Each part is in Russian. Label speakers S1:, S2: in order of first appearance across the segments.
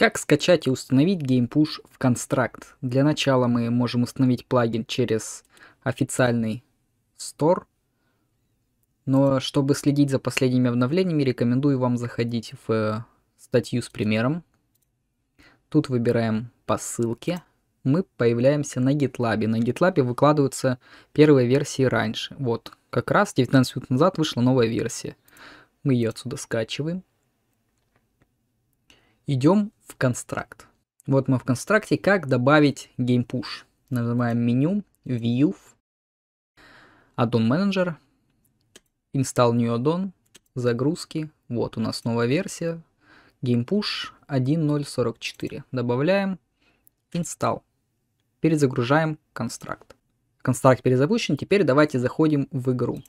S1: Как скачать и установить GamePush в Construct? Для начала мы можем установить плагин через официальный Store. Но чтобы следить за последними обновлениями, рекомендую вам заходить в э, статью с примером. Тут выбираем по ссылке. Мы появляемся на GitLab. На GitLab выкладываются первые версии раньше. Вот, как раз 19 минут назад вышла новая версия. Мы ее отсюда скачиваем. Идем в констракт. Вот мы в констракте, как добавить геймпуш. Называем меню, view, addon manager, install new addon, загрузки. Вот у нас новая версия, GamePush 1.0.44. Добавляем install. Перезагружаем констракт. Констракт перезапущен. Теперь давайте заходим в игру.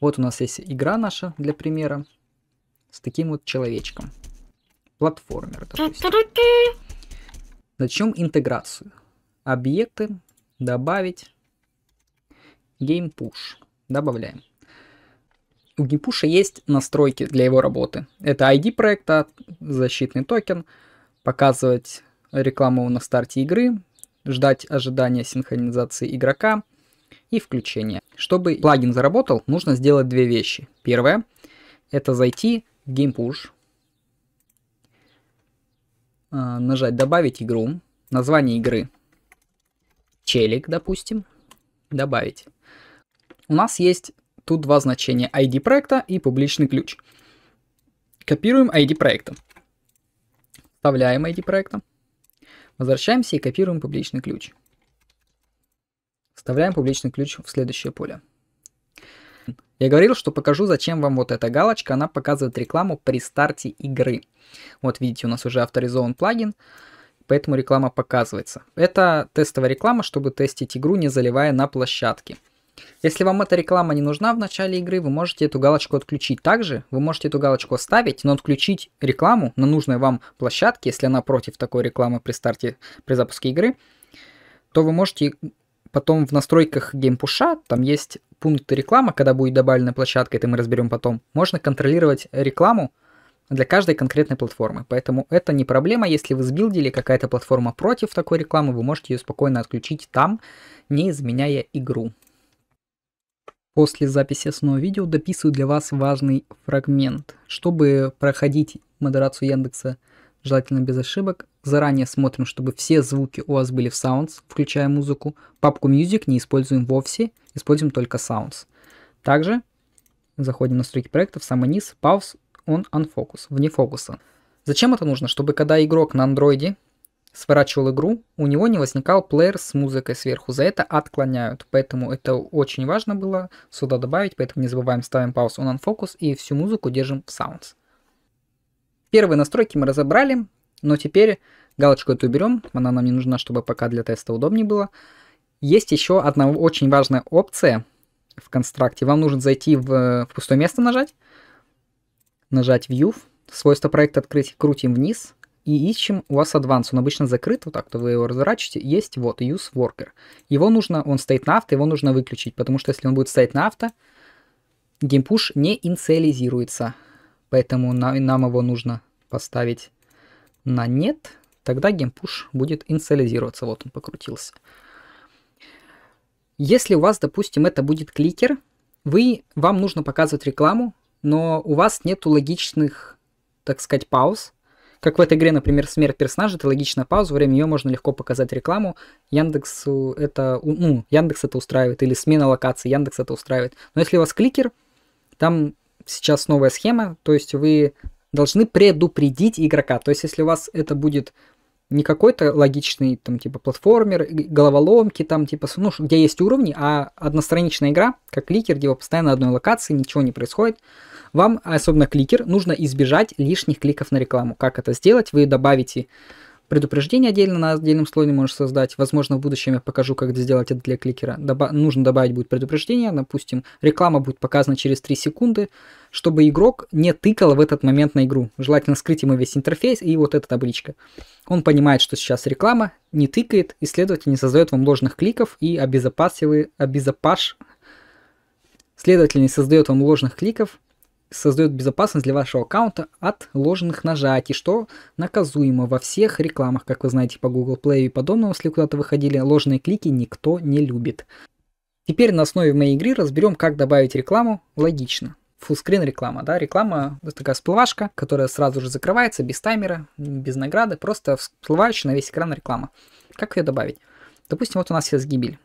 S1: Вот у нас есть игра наша для примера с таким вот человечком платформер, допустим. Начнем интеграцию. Объекты, добавить, Game Push Добавляем. У GamePush есть настройки для его работы. Это ID проекта, защитный токен, показывать рекламу на старте игры, ждать ожидания синхронизации игрока и включения. Чтобы плагин заработал, нужно сделать две вещи. Первое – это зайти в GamePush, Э, нажать «Добавить игру», название игры, челик, допустим, добавить. У нас есть тут два значения ID проекта и публичный ключ. Копируем ID проекта. Вставляем ID проекта. Возвращаемся и копируем публичный ключ. Вставляем публичный ключ в следующее поле. Я говорил, что покажу, зачем вам вот эта галочка. Она показывает рекламу при старте игры. Вот видите, у нас уже авторизован плагин, поэтому реклама показывается. Это тестовая реклама, чтобы тестить игру, не заливая на площадке. Если вам эта реклама не нужна в начале игры, вы можете эту галочку отключить. Также вы можете эту галочку оставить, но отключить рекламу на нужной вам площадке, если она против такой рекламы при старте, при запуске игры, то вы можете Потом в настройках геймпуша, там есть пункт реклама, когда будет добавлена площадка, это мы разберем потом. Можно контролировать рекламу для каждой конкретной платформы. Поэтому это не проблема, если вы сбилдили какая-то платформа против такой рекламы, вы можете ее спокойно отключить там, не изменяя игру. После записи основного видео дописываю для вас важный фрагмент. Чтобы проходить модерацию Яндекса желательно без ошибок. Заранее смотрим, чтобы все звуки у вас были в Sounds, включая музыку. Папку Music не используем вовсе, используем только Sounds. Также заходим в настройки проекта, в самый низ, Pause, On, Unfocus, вне фокуса. Зачем это нужно? Чтобы когда игрок на андроиде сворачивал игру, у него не возникал плеер с музыкой сверху. За это отклоняют. Поэтому это очень важно было сюда добавить. Поэтому не забываем, ставим pause on, unfocus и всю музыку держим в sounds. Первые настройки мы разобрали, но теперь галочку эту уберем, она нам не нужна, чтобы пока для теста удобнее было. Есть еще одна очень важная опция в констракте. Вам нужно зайти в, в пустое место нажать, нажать View, свойства проекта открыть, крутим вниз и ищем у вас Advanced. Он обычно закрыт, вот так-то вы его разворачиваете. Есть вот Use Worker. Его нужно, он стоит на авто, его нужно выключить, потому что если он будет стоять на авто, геймпуш не инициализируется. Поэтому на, нам его нужно поставить на нет, тогда геймпуш будет инициализироваться. Вот он покрутился. Если у вас, допустим, это будет кликер, вы, вам нужно показывать рекламу, но у вас нету логичных, так сказать, пауз. Как в этой игре, например, смерть персонажа, это логичная пауза, во время ее можно легко показать рекламу. Яндексу это, ну, Яндекс это устраивает, или смена локации, Яндекс это устраивает. Но если у вас кликер, там сейчас новая схема, то есть вы должны предупредить игрока. То есть, если у вас это будет не какой-то логичный, там, типа, платформер, головоломки, там, типа, ну, где есть уровни, а одностраничная игра, как кликер, где вы постоянно одной локации, ничего не происходит, вам, особенно кликер, нужно избежать лишних кликов на рекламу. Как это сделать? Вы добавите Предупреждение отдельно на отдельном слое можешь создать. Возможно, в будущем я покажу, как сделать это для кликера. Доба нужно добавить будет предупреждение. Допустим, реклама будет показана через 3 секунды, чтобы игрок не тыкал в этот момент на игру. Желательно скрыть ему весь интерфейс и вот эта табличка. Он понимает, что сейчас реклама, не тыкает и, следовательно, не создает вам ложных кликов и обезопасивает, обезопаш... Следовательно, не создает вам ложных кликов создает безопасность для вашего аккаунта от ложных нажатий, что наказуемо во всех рекламах, как вы знаете, по Google Play и подобному, если куда-то выходили, ложные клики никто не любит. Теперь на основе моей игры разберем, как добавить рекламу логично. Фуллскрин реклама, да, реклама это такая всплывашка, которая сразу же закрывается без таймера, без награды, просто всплывающая на весь экран реклама. Как ее добавить? Допустим, вот у нас сейчас гибель.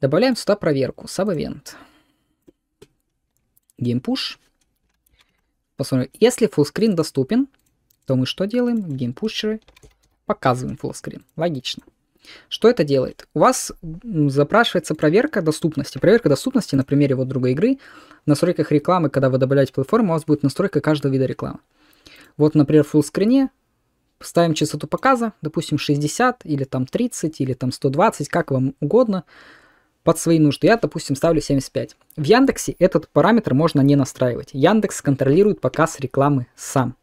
S1: Добавляем сюда проверку, sub event. GamePush Посмотрим. Если фуллскрин доступен, то мы что делаем? Геймпушеры геймпушере показываем фуллскрин. Логично. Что это делает? У вас запрашивается проверка доступности. Проверка доступности на примере вот другой игры. В настройках рекламы, когда вы добавляете платформу, у вас будет настройка каждого вида рекламы. Вот, например, в фуллскрине ставим частоту показа, допустим, 60 или там 30 или там 120, как вам угодно под свои нужды. Я, допустим, ставлю 75. В Яндексе этот параметр можно не настраивать. Яндекс контролирует показ рекламы сам.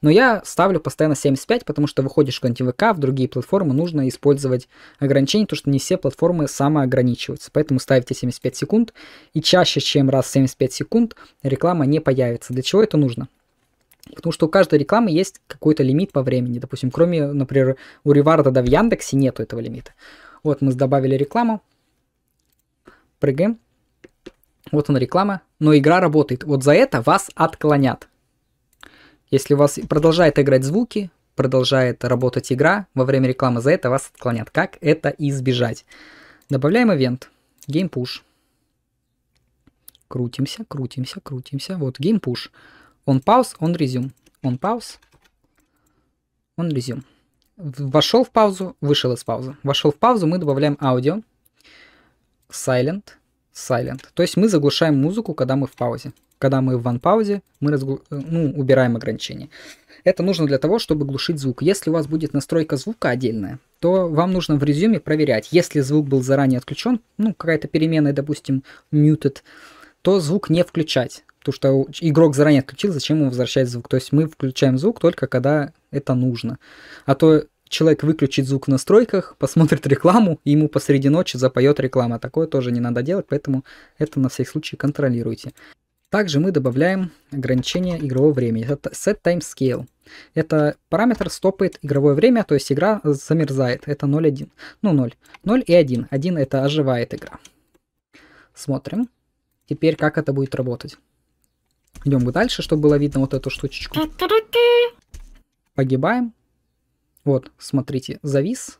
S1: Но я ставлю постоянно 75, потому что выходишь куда-нибудь в ВК, в другие платформы нужно использовать ограничение потому что не все платформы самоограничиваются. Поэтому ставите 75 секунд, и чаще, чем раз 75 секунд, реклама не появится. Для чего это нужно? Потому что у каждой рекламы есть какой-то лимит по времени. Допустим, кроме, например, у Реварда да, в Яндексе нету этого лимита. Вот мы добавили рекламу, Прыгаем. Вот она реклама. Но игра работает. Вот за это вас отклонят. Если у вас продолжает играть звуки, продолжает работать игра во время рекламы, за это вас отклонят. Как это избежать? Добавляем ивент. Game push. Крутимся, крутимся, крутимся. Вот game push. Он пауз, он resume. он пауз, он resume. Вошел в паузу, вышел из паузы. Вошел в паузу, мы добавляем аудио silent, silent. То есть мы заглушаем музыку, когда мы в паузе. Когда мы в ван-паузе, мы разгл... Э, ну, убираем ограничения. Это нужно для того, чтобы глушить звук. Если у вас будет настройка звука отдельная, то вам нужно в резюме проверять, если звук был заранее отключен, ну, какая-то переменная, допустим, muted, то звук не включать. Потому что игрок заранее отключил, зачем ему возвращать звук. То есть мы включаем звук только когда это нужно. А то человек выключит звук в настройках, посмотрит рекламу, и ему посреди ночи запоет реклама. Такое тоже не надо делать, поэтому это на всякий случай контролируйте. Также мы добавляем ограничение игрового времени. Это set time scale. Это параметр стопает игровое время, то есть игра замерзает. Это 0,1. Ну, 0. 0 и 1. 1 это оживает игра. Смотрим. Теперь как это будет работать. Идем дальше, чтобы было видно вот эту штучечку. Погибаем. Вот, смотрите, завис.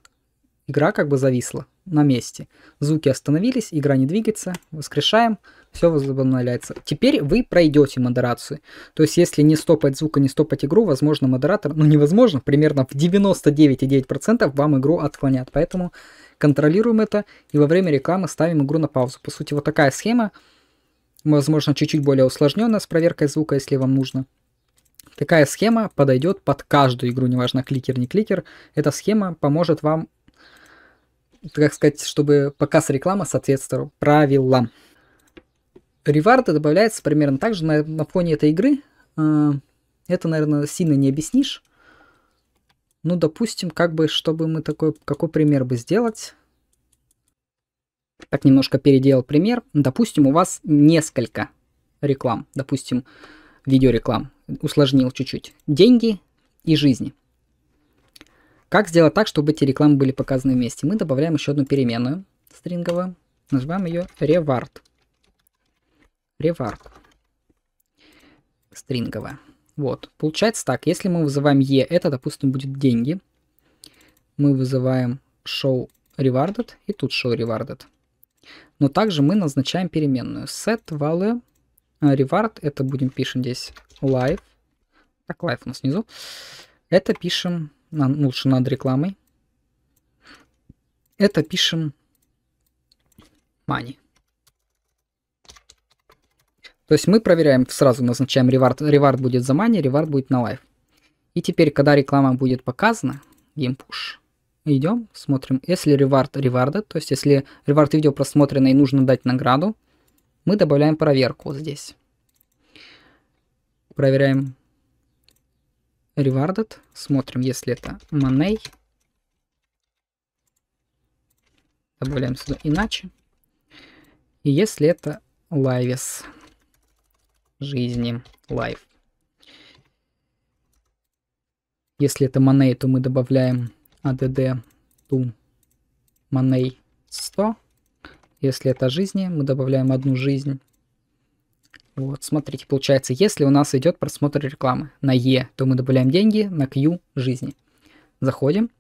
S1: Игра как бы зависла на месте. Звуки остановились, игра не двигается. Воскрешаем, все возобновляется. Теперь вы пройдете модерацию. То есть, если не стопать звук и не стопать игру, возможно, модератор, ну невозможно, примерно в 99,9% вам игру отклонят. Поэтому контролируем это и во время рекламы ставим игру на паузу. По сути, вот такая схема, возможно, чуть-чуть более усложненная с проверкой звука, если вам нужно. Такая схема подойдет под каждую игру, неважно кликер, не кликер. Эта схема поможет вам, так сказать, чтобы показ рекламы соответствовал правилам. Реварды добавляются примерно так же на, на фоне этой игры. А, это, наверное, сильно не объяснишь. Ну, допустим, как бы, чтобы мы такой, какой пример бы сделать. Так немножко переделал пример. Допустим, у вас несколько реклам. Допустим, видеореклам. Усложнил чуть-чуть. Деньги и жизни. Как сделать так, чтобы эти рекламы были показаны вместе? Мы добавляем еще одну переменную стринговую. Называем ее reward. Reward. Стринговая. Вот. Получается так. Если мы вызываем e, это, допустим, будет деньги. Мы вызываем show rewarded и тут show rewarded. Но также мы назначаем переменную set value Э, reward, это будем пишем здесь live. Так, live у нас внизу. Это пишем, ну, лучше над рекламой. Это пишем money. То есть мы проверяем, сразу назначаем ревард. Ревард будет за money, ревард будет на live. И теперь, когда реклама будет показана, геймпуш, идем, смотрим. Если ревард реварда, то есть если ревард видео просмотрено и нужно дать награду, мы добавляем проверку здесь. Проверяем rewarded, смотрим, если это money. Добавляем сюда иначе. И если это lives, жизни, life. Если это money, то мы добавляем add to money 100. Если это жизни, мы добавляем одну жизнь. Вот, смотрите, получается, если у нас идет просмотр рекламы на Е, то мы добавляем деньги на Q жизни. Заходим.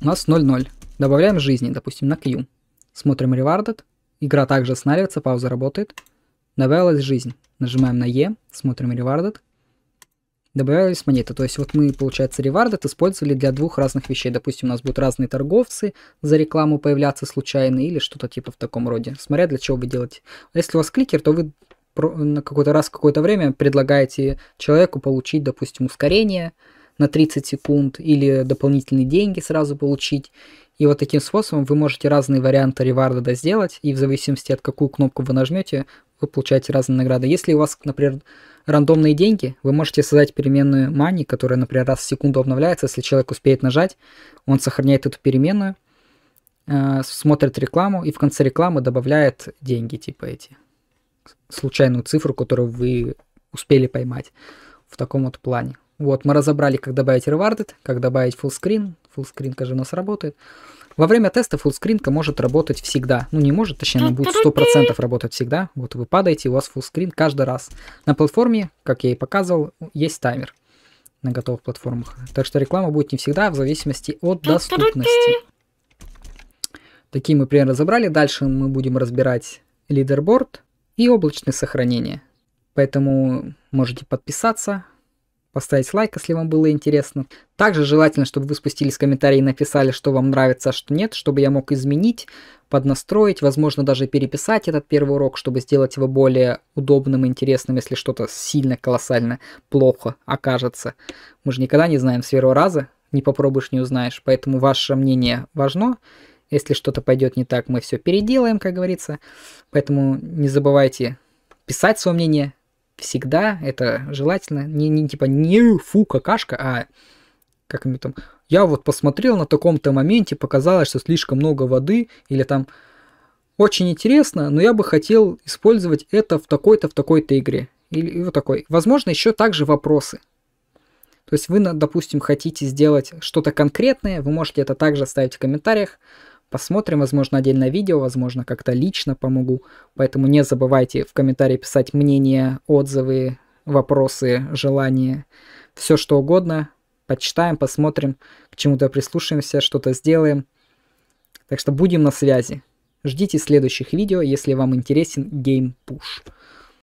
S1: У нас 0-0. Добавляем жизни, допустим, на Q. Смотрим Rewarded. Игра также останавливается, пауза работает. Добавилась жизнь. Нажимаем на Е, смотрим Rewarded добавлялись монеты. То есть вот мы, получается, это использовали для двух разных вещей. Допустим, у нас будут разные торговцы за рекламу появляться случайно или что-то типа в таком роде, смотря для чего вы делаете. Если у вас кликер, то вы на какой-то раз какое-то время предлагаете человеку получить, допустим, ускорение на 30 секунд или дополнительные деньги сразу получить. И вот таким способом вы можете разные варианты реварда сделать, и в зависимости от какую кнопку вы нажмете, вы получаете разные награды. Если у вас, например, рандомные деньги, вы можете создать переменную money, которая, например, раз в секунду обновляется. Если человек успеет нажать, он сохраняет эту переменную, э, смотрит рекламу и в конце рекламы добавляет деньги, типа эти, случайную цифру, которую вы успели поймать в таком вот плане. Вот, мы разобрали, как добавить ревардед, как добавить full screen. Full screen, как у нас работает. Во время теста фуллскринка может работать всегда. Ну, не может, точнее, она будет 100% работать всегда. Вот вы падаете, у вас фуллскрин каждый раз. На платформе, как я и показывал, есть таймер на готовых платформах. Так что реклама будет не всегда, а в зависимости от доступности. Такие мы примеры разобрали. Дальше мы будем разбирать лидерборд и облачное сохранение. Поэтому можете подписаться, поставить лайк, если вам было интересно. Также желательно, чтобы вы спустились в комментарии и написали, что вам нравится, а что нет, чтобы я мог изменить, поднастроить, возможно, даже переписать этот первый урок, чтобы сделать его более удобным интересным, если что-то сильно, колоссально, плохо окажется. Мы же никогда не знаем с первого раза, не попробуешь, не узнаешь, поэтому ваше мнение важно. Если что-то пойдет не так, мы все переделаем, как говорится. Поэтому не забывайте писать свое мнение, всегда это желательно не, не типа не фу какашка, а как-нибудь там я вот посмотрел на таком-то моменте, показалось, что слишком много воды, или там очень интересно, но я бы хотел использовать это в такой-то, в такой-то игре. Или вот такой. Возможно, еще также вопросы. То есть вы, допустим, хотите сделать что-то конкретное, вы можете это также оставить в комментариях посмотрим, возможно, отдельное видео, возможно, как-то лично помогу. Поэтому не забывайте в комментарии писать мнения, отзывы, вопросы, желания, все что угодно. Почитаем, посмотрим, к чему-то прислушаемся, что-то сделаем. Так что будем на связи. Ждите следующих видео, если вам интересен гейм-пуш.